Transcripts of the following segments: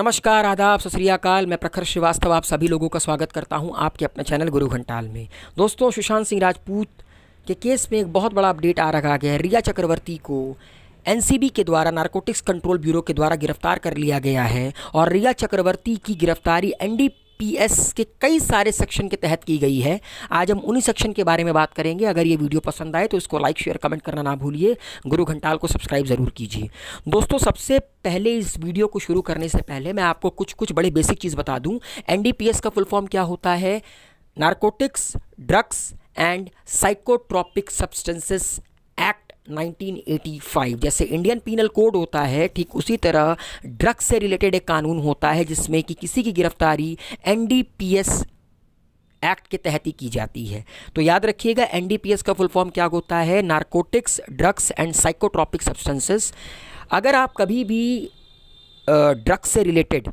नमस्कार आदाब सत मैं प्रखर श्रीवास्तव आप सभी लोगों का स्वागत करता हूं आपके अपने चैनल गुरु घंटाल में दोस्तों सुशांत सिंह राजपूत के केस में एक बहुत बड़ा अपडेट आ रखा गया है रिया चक्रवर्ती को एनसीबी के द्वारा नारकोटिक्स कंट्रोल ब्यूरो के द्वारा गिरफ्तार कर लिया गया है और रिया चक्रवर्ती की गिरफ्तारी एनडी पीएस के कई सारे सेक्शन के तहत की गई है आज हम उन्हीं सेक्शन के बारे में बात करेंगे अगर ये वीडियो पसंद आए तो इसको लाइक शेयर कमेंट करना ना भूलिए गुरु घंटाल को सब्सक्राइब ज़रूर कीजिए दोस्तों सबसे पहले इस वीडियो को शुरू करने से पहले मैं आपको कुछ कुछ बड़े बेसिक चीज़ बता दूँ एन का फुल फॉर्म क्या होता है narcotics drugs and psychotropic substances 1985 जैसे इंडियन पीनल कोड होता है ठीक उसी तरह ड्रग्स से रिलेटेड एक कानून होता है जिसमें कि किसी की गिरफ्तारी एनडीपीएस एक्ट के तहत ही की जाती है तो याद रखिएगा एनडीपीएस का फुल फॉर्म क्या होता है narcotics drugs and psychotropic substances अगर आप कभी भी ड्रग्स से रिलेटेड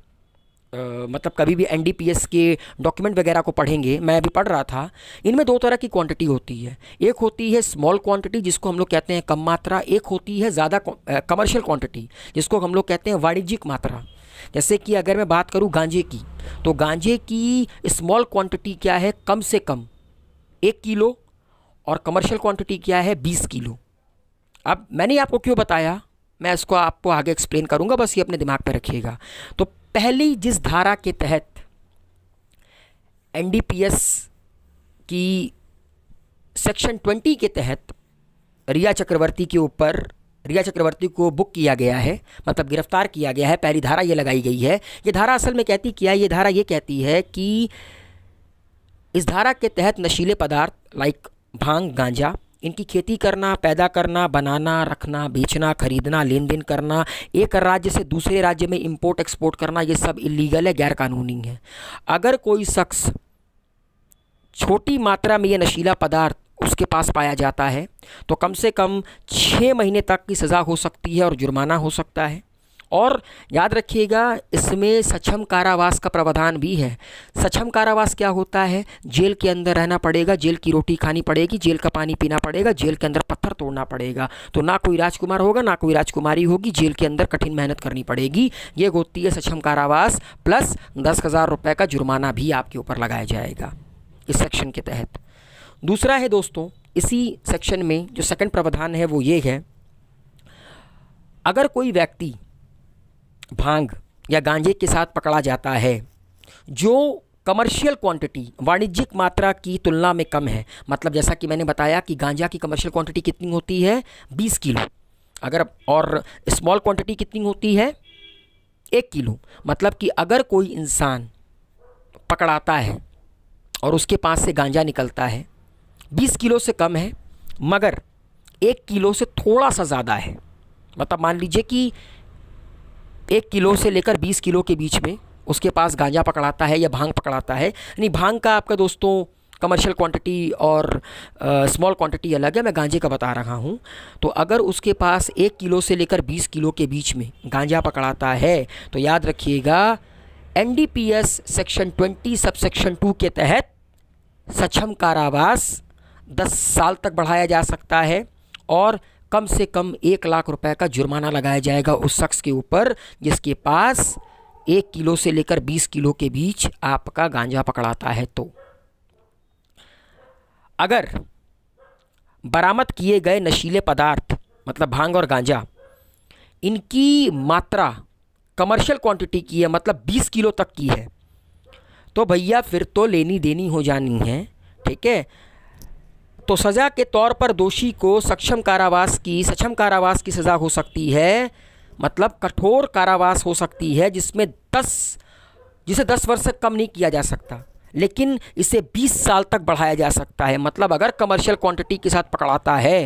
मतलब कभी भी एनडीपीएस के डॉक्यूमेंट वगैरह को पढ़ेंगे मैं अभी पढ़ रहा था इनमें दो तरह की क्वांटिटी होती है एक होती है स्मॉल क्वांटिटी जिसको हम लोग कहते हैं कम मात्रा एक होती है ज़्यादा कमर्शियल क्वांटिटी जिसको हम लोग कहते हैं वाणिज्यिक मात्रा जैसे कि अगर मैं बात करूँ गांजे की तो गांजे की स्मॉल क्वांटिटी क्या है कम से कम एक किलो और कमर्शियल क्वांटिटी क्या है बीस किलो अब मैंने आपको क्यों बताया मैं इसको आपको आगे एक्सप्लेन करूँगा बस ये अपने दिमाग पर रखिएगा तो पहली जिस धारा के तहत एनडीपीएस की सेक्शन ट्वेंटी के तहत रिया चक्रवर्ती के ऊपर रिया चक्रवर्ती को बुक किया गया है मतलब गिरफ्तार किया गया है पहली धारा ये लगाई गई है ये धारा असल में कहती क्या है ये धारा ये कहती है कि इस धारा के तहत नशीले पदार्थ लाइक भांग गांजा इनकी खेती करना पैदा करना बनाना रखना बेचना खरीदना लेन देन करना एक राज्य से दूसरे राज्य में इम्पोर्ट एक्सपोर्ट करना ये सब इलीगल है गैरकानूनी है अगर कोई शख्स छोटी मात्रा में ये नशीला पदार्थ उसके पास पाया जाता है तो कम से कम छः महीने तक की सज़ा हो सकती है और जुर्माना हो सकता है और याद रखिएगा इसमें सक्षम कारावास का प्रावधान भी है सक्षम कारावास क्या होता है जेल के अंदर रहना पड़ेगा जेल की रोटी खानी पड़ेगी जेल का पानी पीना पड़ेगा जेल के अंदर पत्थर तोड़ना पड़ेगा तो ना कोई राजकुमार होगा ना कोई राजकुमारी होगी जेल के अंदर कठिन मेहनत करनी पड़ेगी ये होती है सक्षम कारावास प्लस दस हज़ार रुपये का जुर्माना भी आपके ऊपर लगाया जाएगा इस सेक्शन के तहत दूसरा है दोस्तों इसी सेक्शन में जो सेकंड प्रावधान है वो ये है अगर कोई व्यक्ति भांग या गांजे के साथ पकड़ा जाता है जो कमर्शियल क्वांटिटी वाणिज्यिक मात्रा की तुलना में कम है मतलब जैसा कि मैंने बताया कि गांजा की कमर्शियल क्वांटिटी कितनी होती है 20 किलो अगर और स्मॉल क्वांटिटी कितनी होती है एक किलो मतलब कि अगर कोई इंसान पकड़ाता है और उसके पास से गांजा निकलता है 20 किलो से कम है मगर एक किलो से थोड़ा सा ज़्यादा है मतलब मान लीजिए कि एक किलो से लेकर बीस किलो के बीच में उसके पास गांजा पकड़ाता है या भांग पकड़ाता है यानी भांग का आपका दोस्तों कमर्शियल क्वांटिटी और स्मॉल क्वांटिटी अलग है मैं गांजे का बता रहा हूँ तो अगर उसके पास एक किलो से लेकर बीस किलो के बीच में गांजा पकड़ाता है तो याद रखिएगा N section twenty sub section two के तहत सक्षम कारावास दस साल तक बढ़ाया जा सकता है और कम से कम एक लाख रुपए का जुर्माना लगाया जाएगा उस शख्स के ऊपर जिसके पास एक किलो से लेकर बीस किलो के बीच आपका गांजा पकड़ाता है तो अगर बरामद किए गए नशीले पदार्थ मतलब भांग और गांजा इनकी मात्रा कमर्शियल क्वांटिटी की है मतलब 20 किलो तक की है तो भैया फिर तो लेनी देनी हो जानी है ठीक है तो सज़ा के तौर पर दोषी को सक्षम कारावास की सक्षम कारावास की सज़ा हो सकती है मतलब कठोर कारावास हो सकती है जिसमें दस जिसे दस वर्ष से कम नहीं किया जा सकता लेकिन इसे 20 साल तक बढ़ाया जा सकता है मतलब अगर कमर्शियल क्वांटिटी के साथ पकड़ाता है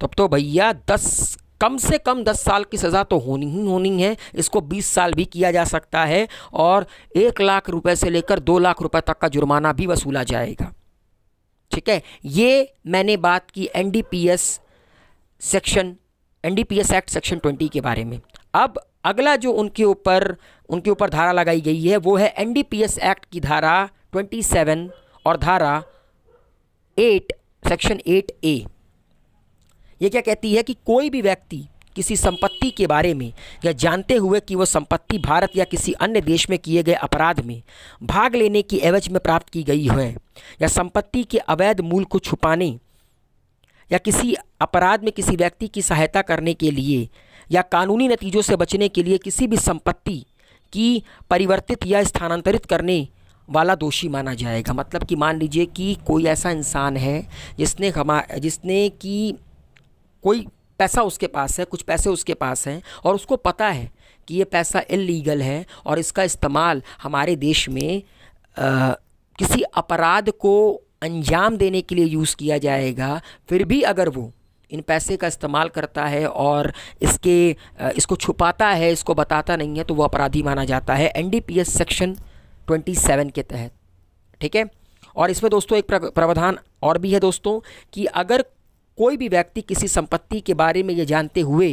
तब तो भैया 10 कम से कम 10 साल की सज़ा तो होनी ही होनी है इसको 20 साल भी किया जा सकता है और एक लाख रुपए से लेकर दो लाख रुपए तक का जुर्माना भी वसूला जाएगा ठीक है ये मैंने बात की NDPS section NDPS act section twenty के बारे में अब अगला जो उनके ऊपर उनके ऊपर धारा लगाई गई है वो है एनडीपीएस एक्ट की धारा 27 और धारा 8 सेक्शन 8 ए ये क्या कहती है कि कोई भी व्यक्ति किसी संपत्ति के बारे में या जानते हुए कि वह संपत्ति भारत या किसी अन्य देश में किए गए अपराध में भाग लेने की एवज में प्राप्त की गई है या संपत्ति के अवैध मूल को छुपाने या किसी अपराध में किसी व्यक्ति की सहायता करने के लिए या कानूनी नतीजों से बचने के लिए किसी भी संपत्ति की परिवर्तित या स्थानांतरित करने वाला दोषी माना जाएगा मतलब कि मान लीजिए कि कोई ऐसा इंसान है जिसने हमा जिसने कि कोई पैसा उसके पास है कुछ पैसे उसके पास हैं और उसको पता है कि ये पैसा इलीगल है और इसका इस्तेमाल हमारे देश में आ, किसी अपराध को अंजाम देने के लिए यूज़ किया जाएगा फिर भी अगर वो इन पैसे का इस्तेमाल करता है और इसके इसको छुपाता है इसको बताता नहीं है तो वो अपराधी माना जाता है एनडीपीएस सेक्शन 27 के तहत ठीक है और इसमें दोस्तों एक प्रावधान और भी है दोस्तों कि अगर कोई भी व्यक्ति किसी संपत्ति के बारे में ये जानते हुए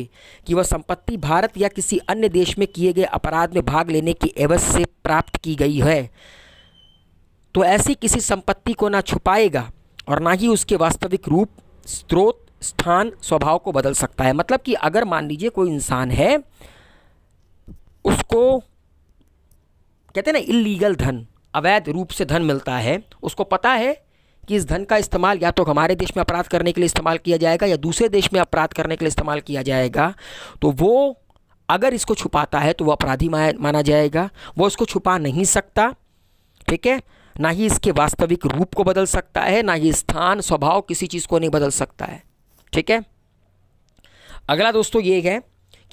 कि वह संपत्ति भारत या किसी अन्य देश में किए गए अपराध में भाग लेने की एवज से प्राप्त की गई है तो ऐसी किसी संपत्ति को ना छुपाएगा और ना ही उसके वास्तविक रूप स्रोत स्थान स्वभाव को बदल सकता है मतलब कि अगर मान लीजिए कोई इंसान है उसको कहते हैं ना इलीगल धन अवैध रूप से धन मिलता है उसको पता है कि इस धन का इस्तेमाल या तो हमारे देश में अपराध करने के लिए इस्तेमाल किया जाएगा या दूसरे देश में अपराध करने के लिए इस्तेमाल किया जाएगा तो वो अगर इसको छुपाता है तो वो अपराधी माना जाएगा वो इसको छुपा नहीं सकता ठीक है ना ही इसके वास्तविक रूप को बदल सकता है ना ही स्थान स्वभाव किसी चीज़ को नहीं बदल सकता है ठीक है अगला दोस्तों ये है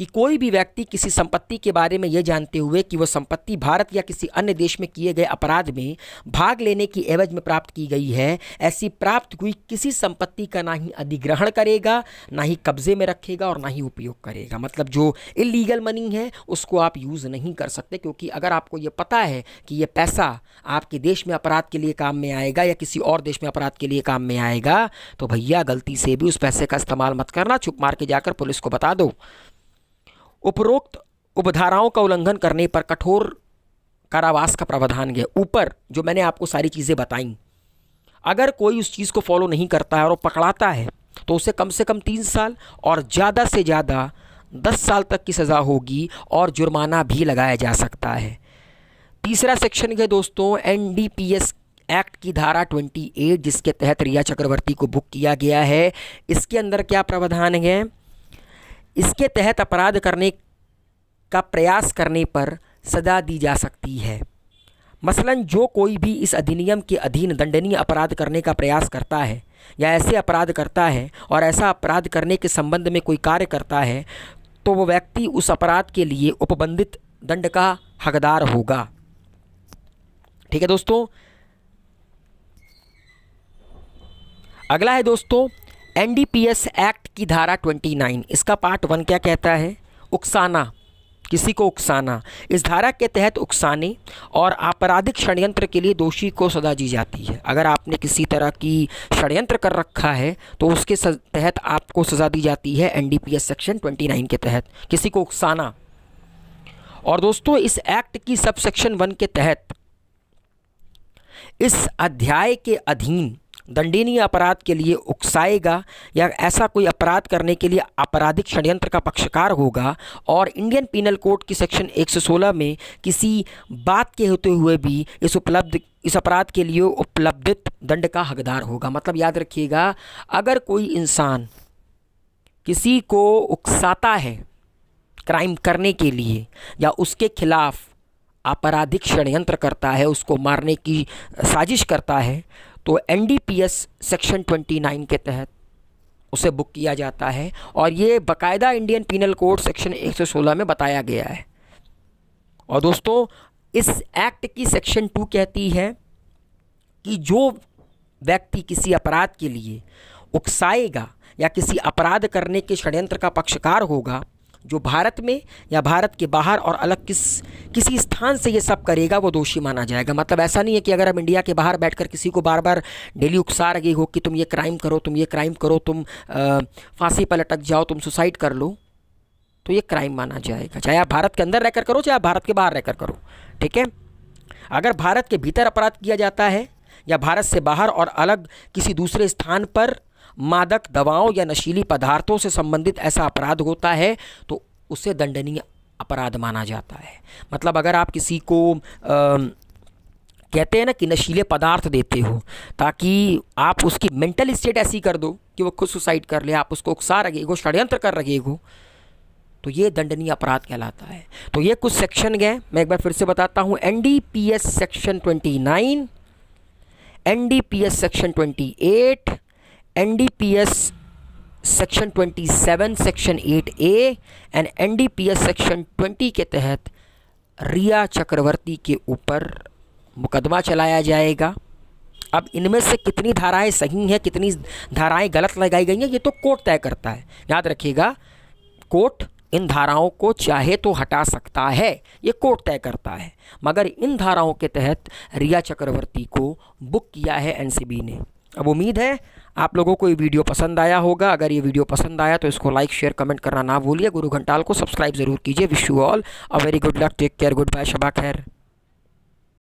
कि कोई भी व्यक्ति किसी संपत्ति के बारे में यह जानते हुए कि वह संपत्ति भारत या किसी अन्य देश में किए गए अपराध में भाग लेने की एवज में प्राप्त की गई है ऐसी प्राप्त हुई किसी संपत्ति का ना ही अधिग्रहण करेगा ना ही कब्जे में रखेगा और ना ही उपयोग करेगा मतलब जो इलीगल मनी है उसको आप यूज़ नहीं कर सकते क्योंकि अगर आपको ये पता है कि ये पैसा आपके देश में अपराध के लिए काम में आएगा या किसी और देश में अपराध के लिए काम में आएगा तो भैया गलती से भी उस पैसे का इस्तेमाल मत करना छुप मार के जाकर पुलिस को बता दो उपरोक्त उपधाराओं का उल्लंघन करने पर कठोर कारावास का प्रावधान है ऊपर जो मैंने आपको सारी चीज़ें बताई अगर कोई उस चीज़ को फॉलो नहीं करता है और पकड़ाता है तो उसे कम से कम तीन साल और ज़्यादा से ज़्यादा दस साल तक की सज़ा होगी और जुर्माना भी लगाया जा सकता है तीसरा सेक्शन है दोस्तों एन एक्ट की धारा 28 जिसके तहत रिया चक्रवर्ती को बुक किया गया है इसके अंदर क्या प्रावधान है इसके तहत अपराध करने का प्रयास करने पर सजा दी जा सकती है मसलन जो कोई भी इस अधिनियम के अधीन दंडनीय अपराध करने का प्रयास करता है या ऐसे अपराध करता है और ऐसा अपराध करने के संबंध में कोई कार्य करता है तो वह व्यक्ति उस अपराध के लिए उपबंधित दंड का हकदार होगा ठीक है दोस्तों अगला है दोस्तों एनडीपीएस एक्ट की धारा 29 इसका पार्ट वन क्या कहता है उकसाना किसी को उकसाना इस धारा के तहत उकसाने और आपराधिक षडयंत्र के लिए दोषी को सजा दी जाती है अगर आपने किसी तरह की षडयंत्र कर रखा है तो उसके तहत आपको सजा दी जाती है एनडीपीएस सेक्शन 29 के तहत किसी को उकसाना और दोस्तों इस एक्ट की सब सेक्शन वन के तहत इस अध्याय के अधीन दंडनीय अपराध के लिए उकसाएगा या ऐसा कोई अपराध करने के लिए आपराधिक षड्यंत्र का पक्षकार होगा और इंडियन पीनल कोड की सेक्शन 116 में किसी बात के होते हुए भी इस उपलब्ध इस अपराध के लिए उपलब्धित दंड का हकदार होगा मतलब याद रखिएगा अगर कोई इंसान किसी को उकसाता है क्राइम करने के लिए या उसके खिलाफ़ आपराधिक षड्यंत्र करता है उसको मारने की साजिश करता है तो एनडीपीएस सेक्शन 29 के तहत उसे बुक किया जाता है और ये बकायदा इंडियन पीनल कोड सेक्शन 116 में बताया गया है और दोस्तों इस एक्ट की सेक्शन टू कहती है कि जो व्यक्ति किसी अपराध के लिए उकसाएगा या किसी अपराध करने के षड्यंत्र का पक्षकार होगा जो भारत में या भारत के बाहर और अलग किस किसी स्थान से ये सब करेगा वो दोषी माना जाएगा मतलब ऐसा नहीं है कि अगर हम इंडिया के बाहर बैठकर किसी को बार बार डेली उकसा रही हो कि तुम ये क्राइम करो तुम ये क्राइम करो तुम फांसी पर लटक जाओ तुम सुसाइड कर लो तो ये क्राइम माना जाएगा चाहे आप भारत के अंदर रहकर करो चाहे आप भारत के बाहर रहकर करो ठीक है अगर भारत के भीतर अपराध किया जाता है या भारत से बाहर और अलग किसी दूसरे स्थान पर मादक दवाओं या नशीली पदार्थों से संबंधित ऐसा अपराध होता है तो उसे दंडनीय अपराध माना जाता है मतलब अगर आप किसी को आ, कहते हैं ना कि नशीले पदार्थ देते हो ताकि आप उसकी मेंटल स्टेट ऐसी कर दो कि वो खुद सुसाइड कर ले आप उसको उकसा रखे हो षड्यंत्र कर रखे हो तो ये दंडनीय अपराध कहलाता है तो ये कुछ सेक्शन गए मैं एक बार फिर से बताता हूँ S section P S section eight S section 27 section 8 A and NDPS section 20 के तहत रिया चक्रवर्ती के ऊपर मुकदमा चलाया जाएगा अब इनमें से कितनी धाराएं सही हैं कितनी धाराएं गलत लगाई गई हैं ये तो कोर्ट तय करता है याद रखिएगा कोर्ट इन धाराओं को चाहे तो हटा सकता है ये कोर्ट तय करता है मगर इन धाराओं के तहत रिया चक्रवर्ती को बुक किया है एनसीबी ने अब उम्मीद है आप लोगों को ये वीडियो पसंद आया होगा अगर ये वीडियो पसंद आया तो इसको लाइक शेयर कमेंट करना ना भूलिए गुरु घंटाल को सब्सक्राइब जरूर कीजिए wish you all a very good luck take care good bye शबा खैर